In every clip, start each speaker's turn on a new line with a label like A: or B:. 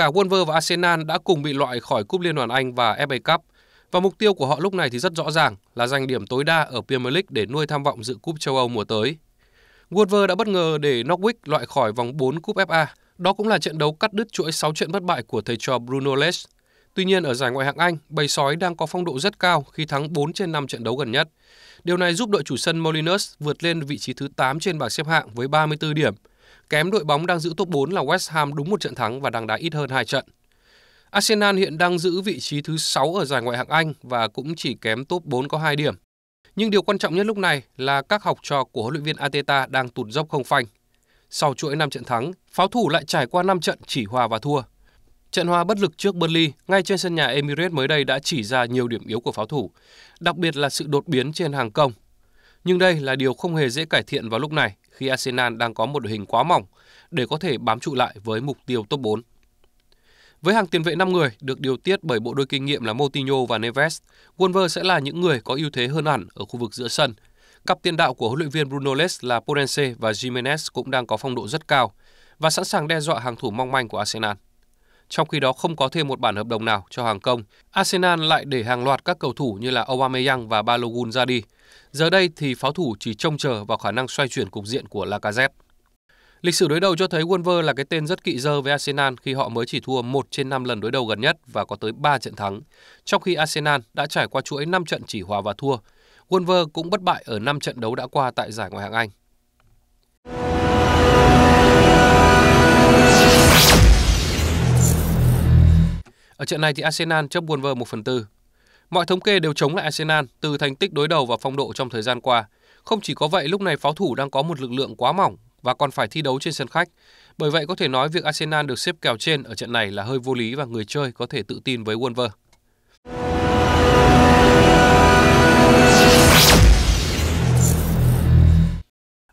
A: Cả Wolver và Arsenal đã cùng bị loại khỏi Cúp Liên đoàn Anh và FA Cup. Và mục tiêu của họ lúc này thì rất rõ ràng là giành điểm tối đa ở Premier League để nuôi tham vọng dự Cúp châu Âu mùa tới. Wolver đã bất ngờ để Norwich loại khỏi vòng 4 Cúp FA. Đó cũng là trận đấu cắt đứt chuỗi 6 trận bất bại của thầy trò Bruno Lage. Tuy nhiên ở giải ngoại hạng Anh, bầy sói đang có phong độ rất cao khi thắng 4 trên 5 trận đấu gần nhất. Điều này giúp đội chủ sân Molinos vượt lên vị trí thứ 8 trên bảng xếp hạng với 34 điểm – kém đội bóng đang giữ top 4 là West Ham đúng một trận thắng và đang đá ít hơn hai trận. Arsenal hiện đang giữ vị trí thứ 6 ở giải ngoại hạng Anh và cũng chỉ kém top 4 có 2 điểm. Nhưng điều quan trọng nhất lúc này là các học trò của huấn luyện viên Ateta đang tụt dốc không phanh. Sau chuỗi 5 trận thắng, pháo thủ lại trải qua 5 trận chỉ hòa và thua. Trận hòa bất lực trước Burnley ngay trên sân nhà Emirates mới đây đã chỉ ra nhiều điểm yếu của pháo thủ, đặc biệt là sự đột biến trên hàng công. Nhưng đây là điều không hề dễ cải thiện vào lúc này khi Arsenal đang có một đội hình quá mỏng để có thể bám trụ lại với mục tiêu top 4. Với hàng tiền vệ 5 người được điều tiết bởi bộ đôi kinh nghiệm là Moutinho và Neves, Wolves sẽ là những người có ưu thế hơn hẳn ở khu vực giữa sân. Cặp tiền đạo của huấn luyện viên Bruno Les là Porense và Jimenez cũng đang có phong độ rất cao và sẵn sàng đe dọa hàng thủ mong manh của Arsenal. Trong khi đó không có thêm một bản hợp đồng nào cho hàng công, Arsenal lại để hàng loạt các cầu thủ như là Aubameyang và Balogun ra đi. Giờ đây thì pháo thủ chỉ trông chờ vào khả năng xoay chuyển cục diện của Lacazette. Lịch sử đối đầu cho thấy Wolver là cái tên rất kỵ dơ với Arsenal khi họ mới chỉ thua 1 trên 5 lần đối đầu gần nhất và có tới 3 trận thắng, trong khi Arsenal đã trải qua chuỗi 5 trận chỉ hòa và thua. Wolver cũng bất bại ở 5 trận đấu đã qua tại giải ngoại hạng Anh. Ở trận này thì Arsenal chấp buồn vờ 1 phần 4. Mọi thống kê đều chống lại Arsenal từ thành tích đối đầu và phong độ trong thời gian qua. Không chỉ có vậy, lúc này pháo thủ đang có một lực lượng quá mỏng và còn phải thi đấu trên sân khách. Bởi vậy có thể nói việc Arsenal được xếp kèo trên ở trận này là hơi vô lý và người chơi có thể tự tin với Wolver.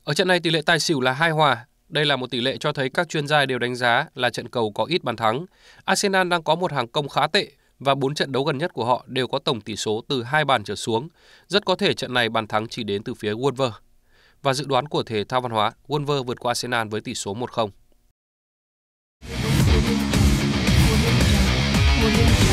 A: Ở trận này tỷ lệ tài xỉu là hai hòa, đây là một tỷ lệ cho thấy các chuyên gia đều đánh giá là trận cầu có ít bàn thắng. Arsenal đang có một hàng công khá tệ và 4 trận đấu gần nhất của họ đều có tổng tỷ số từ 2 bàn trở xuống. Rất có thể trận này bàn thắng chỉ đến từ phía Wolver. Và dự đoán của thể thao văn hóa, Wolver vượt qua Arsenal với tỷ số 1-0.